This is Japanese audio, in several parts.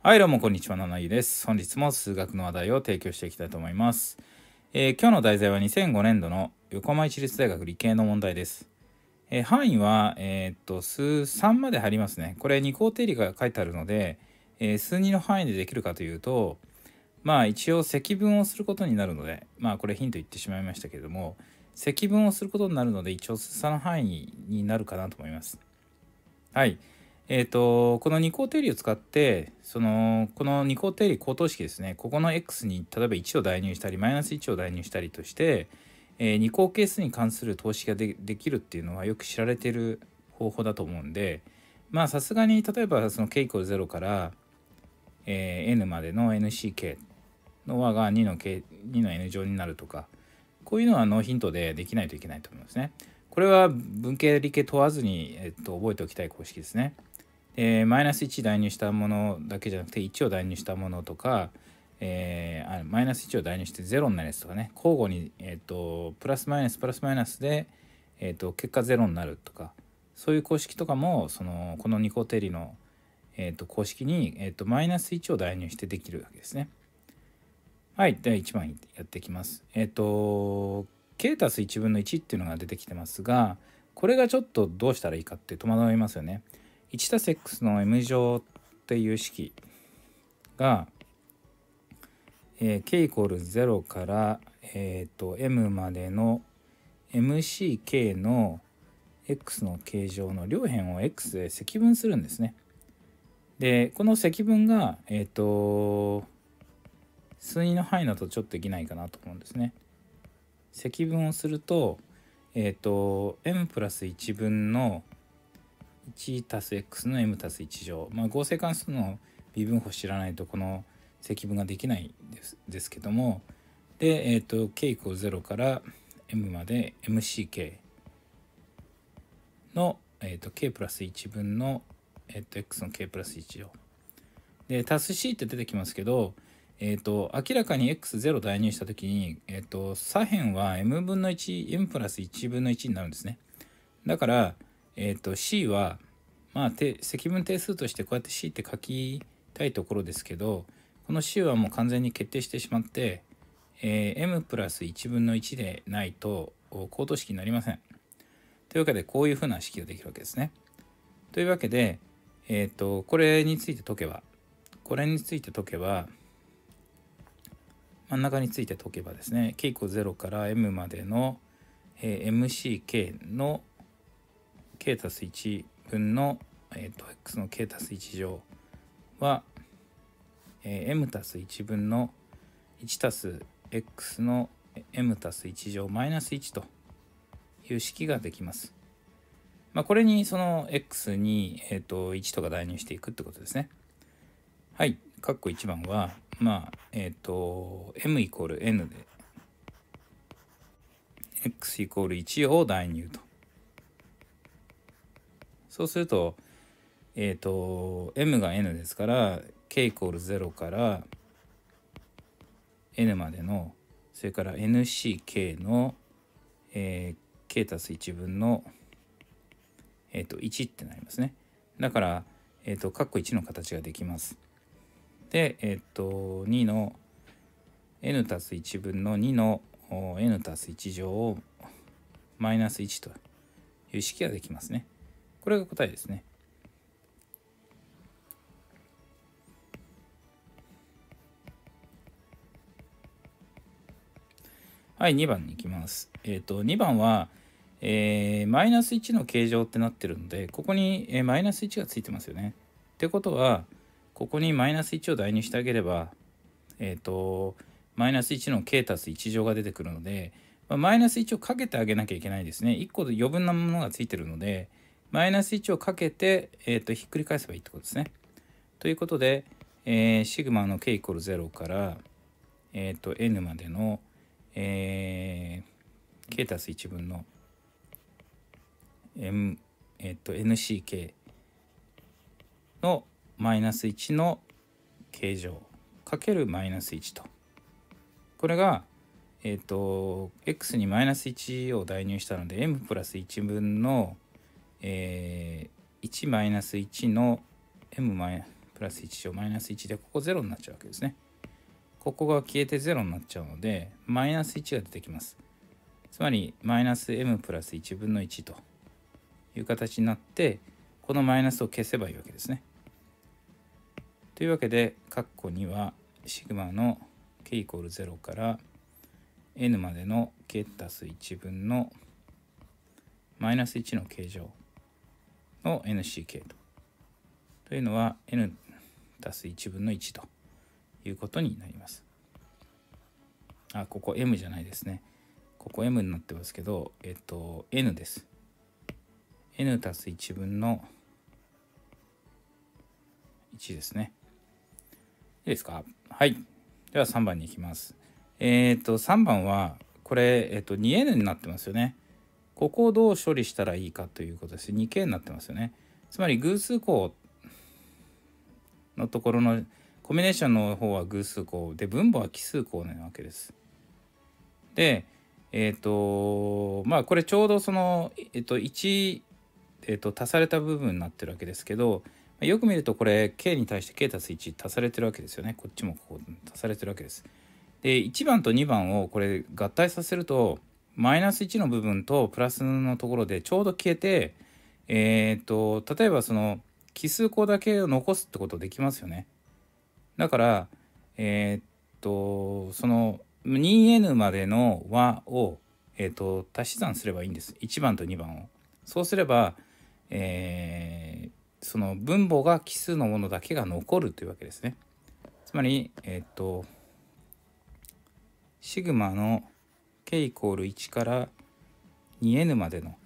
はいどうもこんにちは七井です本日も数学の話題を提供していきたいと思います、えー、今日の題材は2005年度の横浜市立大学理系の問題です、えー、範囲はえー、っと数3まで入りますねこれ二項定理が書いてあるので、え数2の範囲でできるかというとまあ一応積分をすることになるのでまあこれヒント言ってしまいましたけれども積分をすることになるので一応数3の範囲になるかなと思いますはい。えっ、ー、と、この二項定理を使って、その、この二項定理、高等式ですね、ここの x に例えば1を代入したり、マイナス1を代入したりとして、えー、二項係数に関する投資ができるっていうのはよく知られてる方法だと思うんで、まあさすがに例えばその k イコール0から、えー、n までの nck の和が2の k 2の n 乗になるとか、こういうのはノーヒントでできないといけないと思いますね。これは文系理系問わずに、えっと、覚えておきたい公式ですね。えー、マイナス1代入したものだけじゃなくて1を代入したものとか、えー、あマイナス1を代入して0になるやつとかね交互に、えーと、プラスマイナスプラスマイナスで、えーと、結果0になるとかそういう公式とかもそのこのニコテリの、えーと、と公式に、えー、とマイナス1を代入してできるわけですね。はい、では1番やっていきます。えっ、ー、と k たす1分の1っていうのが出てきてますがこれがちょっとどうしたらいいかって戸惑いますよね。1たす x の m 乗っていう式が、えー、k イコール0から、えーと、m までの mck の x の形状の両辺を x で積分するんですね。でこの積分がえっ、ー、と数2の範囲だとちょっとできないかなと思うんですね。積分をするとえっ、ー、と m プラス1分の 1+x の m+1 乗、まあ、合成関数の微分法知らないとこの積分ができないですですけどもで、えっ、ー、と k イコール0から m まで mck の、えーと、k プラス1分の、えーと、x の k プラス1乗で足す c って出てきますけど、えーと、と明らかに x0 代入した時に、えー、と左辺は m 分の 1m プラス1分の1になるんですねだからえっ、ー、と C は、まあ、積分定数としてこうやって C って書きたいところですけどこの C はもう完全に決定してしまって、えー、m プラス1分の1でないとコー式になりません。というわけでこういうふうな式ができるわけですね。というわけで、えーと、とこれについて解けばこれについて解けば真ん中について解けばですね k 0から m までの、えー、mck の k たす1分の、えっ、ー、と、x の k たす1乗は、えー、m たす1分の1たす x の m たす1乗マイナス1という式ができます。まあ、これにその x に、えー、と1とか代入していくってことですね。はい。括弧1番は、まあ、えっ、ー、と、m イコール n で、x イコール1を代入と。そうすると、えっ、ー、と、m が n ですから、k イコール0から n までの、それから nck の、えー、k たす1分の、えっ、ー、と、1ってなりますね。だから、えっ、ー、と、括弧コ1の形ができます。で、えっ、と、2の n たす1分の2の n たす1乗をマイナス1という式ができますね。これが答えですね。はい、2番に行きます。えっ、ー、と、2番は、えマイナス1の形状ってなってるので、ここに、えマイナス1がついてますよね。ってことは、ここにマイナス1を代入してあげれば、えっ、ー、と、マイナス1の k たす1乗が出てくるので、マイナス1をかけてあげなきゃいけないですね。1個で余分なものがついてるので、マイナス1をかけて、えーと、ひっくり返せばいいってことですね。ということで、えー、シグマの k イコール0から、えーと、n までの、えー、k たす1分の m、えーと、と nck のマイナス1の形状かけるマイナス1と。これが、えっ、ー、と、x にマイナス1を代入したので、m プラス1分のえー、1マイナス1の m プラス1乗マイナス1でここ0になっちゃうわけですね。ここが消えて0になっちゃうのでマイナス1が出てきます。つまりマイナス m プラス1分の1という形になってこのマイナスを消せばいいわけですね。というわけで括弧にはシグマの k イコール0から n までの k たす1分のマイナス1の形状の NCK と。というのは n たす1分の1ということになります。あ、ここ m じゃないですね。ここ m になってますけど、えっと、n です。n たす1分の1ですね。いいですかはい。では3番に行きます。えっ、と、3番は、これ、えっ、と、2n になってますよね。ここをどう処理したらいいかということです。2 k になってますよね。つまり偶数項のところのコンビネーションの方は偶数項で分母は奇数項なわけです。で、えっ、ー、と、まあこれちょうどその、えっ、ー、と、1、えっ、ー、と、足された部分になってるわけですけど、よく見るとこれ k に対して k 足す1足されてるわけですよね。こっちもここ足されてるわけです。で、1番と2番をこれ合体させると、マイナス1の部分とプラスのところでちょうど消えて、えっ、ー、と、例えばその奇数項だけを残すってことできますよね。だから、えっ、ー、と、その 2n までの和を、えっ、ー、と、足し算すればいいんです。1番と2番を。そうすれば、えその分母が奇数のものだけが残るというわけですね。つまり、えっと、シグマの k イコール1から 2n までの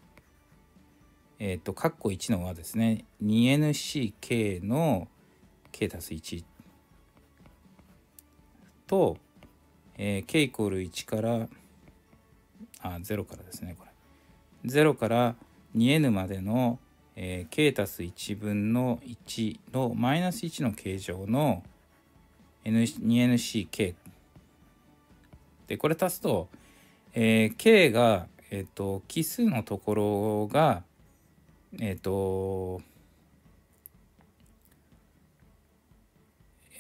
えっ、ー、と括弧1の和ですね 2nck の k たす1と、えー、k イコール1からあ0からですねこれ0から 2n までの、えー、k たす1分の1のマイナス1の形状の 2nck でこれ足すとえー、K が、えっ、ー、と、奇数のところが、えっ、ー、と、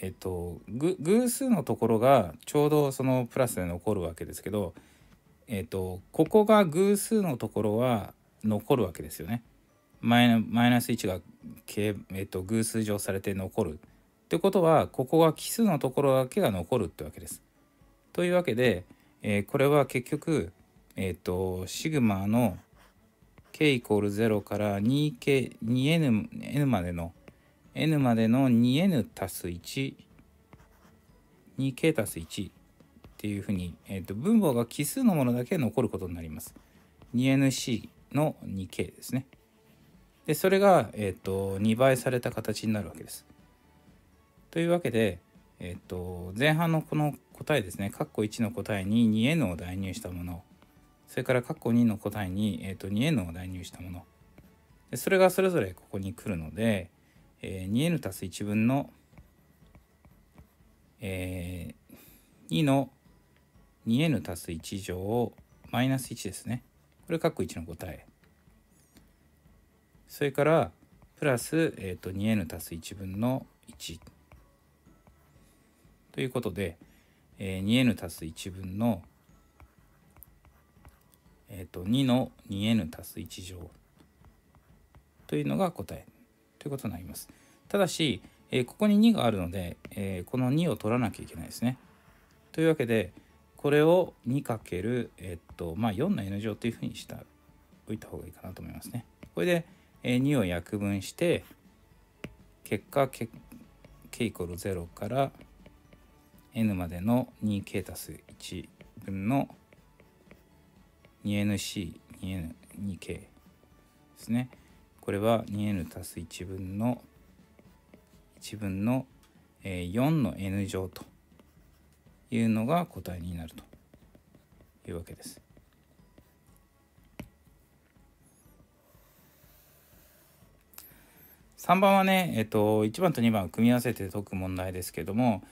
えっと、偶数のところがちょうどそのプラスで残るわけですけど、えっと、ここが偶数のところは残るわけですよね。マイナマイナス1が、えっと、偶数乗されて残る。ってことはここが奇数のところだけが残るってわけです。というわけで、えー、これは結局、えっ、ー、と、シグマの k イコール0から 2k、2n、n までの、n までの 2n 足す1、2k 足す1っていうふうに、えっ、ー、と、分母が奇数のものだけ残ることになります。2nc の 2k ですね。で、それが、えっ、と、2倍された形になるわけです。というわけで、えっ、と、前半のこの答えですね、括弧1の答えに 2n を代入したもの、それから括弧2の答えに、えー、と 2n を代入したもので、それがそれぞれここに来るので、えー、2n たす1分の、えー、2の 2n たす1乗マイナス1ですね。これ括弧1の答え。それから、プラス、えーと、と 2n たす1分の1。ということで、え 2n 足す1分の、えーと、2の 2n 足す1乗というのが答えということになります。ただし、えー、ここに2があるので、えー、この2を取らなきゃいけないですね。というわけでこれを 2× えっとまあ4の n 乗というふうにしたおいた方がいいかなと思いますね。これで、えー、2を約分して結果 k, イコール0から n までの 2k 1分の 2nc2n2k ですねこれは 2n す1分の1分の4の n 乗というのが答えになるというわけです。3番はね、えっと、1番と2番を組み合わせて解く問題ですけども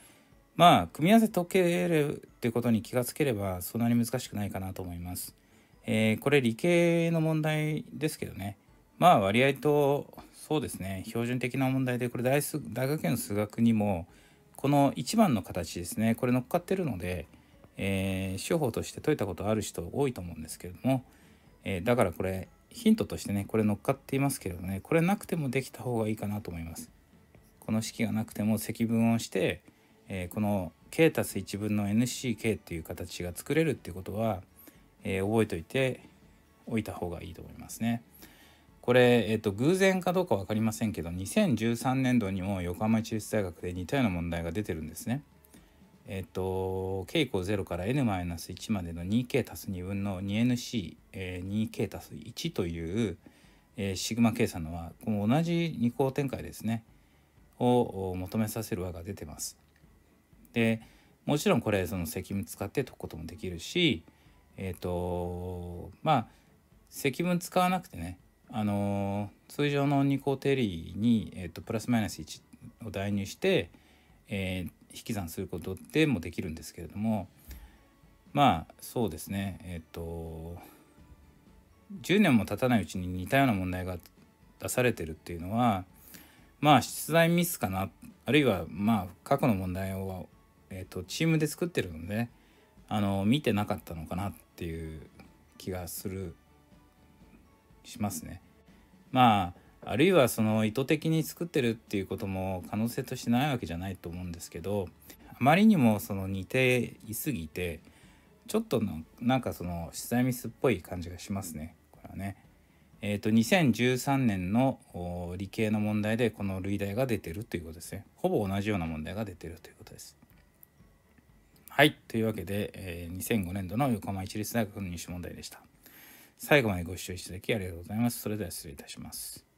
まあ組み合わせ解けるってことに気がつければそんなに難しくないかなと思います。えー、これ理系の問題ですけどねまあ割合とそうですね標準的な問題でこれ大数大学院の数学にもこの1番の形ですねこれ乗っかってるので、えー、手法として解いたことある人多いと思うんですけれども、えー、だからこれヒントとしてねこれ乗っかっていますけどねこれなくてもできた方がいいかなと思います。この式がなくても積分をしてえー、この k たす1分の NCK っていう形が作れるっていうことは、えー、覚えておいておいた方がいいと思いますね。これ、えっ、ー、と、偶然かどうか分かりませんけど2013年度にも横浜市立大学で似たような問題が出てるんですね。えっ、ー、と k イコ0から n-1 までの 2k たす2分の 2nc2k、ー、たす1という、えー、シグマ計算のはこの同じ二項展開ですねを求めさせる和が出てます。でもちろんこれその積分使って解くこともできるしえっ、ー、とまあ積分使わなくてねあの通常の2項定理に、えーと、とプラスマイナス1を代入して、えー、引き算することでもできるんですけれどもまあそうですねえっ、ー、と10年も経たないうちに似たような問題が出されてるっていうのはまあ出題ミスかなあるいはまあ過去の問題をえーと、チームで作ってるので、ね、あの見てなかったのかなっていう気がするしますね。まああるいはその意図的に作ってるっていうことも可能性としてないわけじゃないと思うんですけどあまりにもその似ていすぎてちょっとのなんかその資材ミスっぽい感じがしますねこれはね。えっ、ー、と2013年の理系の問題でこの類題が出てるということですね。ほぼ同じような問題が出てるということです。はい。というわけで、えー、2005年度の横浜市立大学の入試問題でした。最後までご視聴いただきありがとうございます。それでは失礼いたします。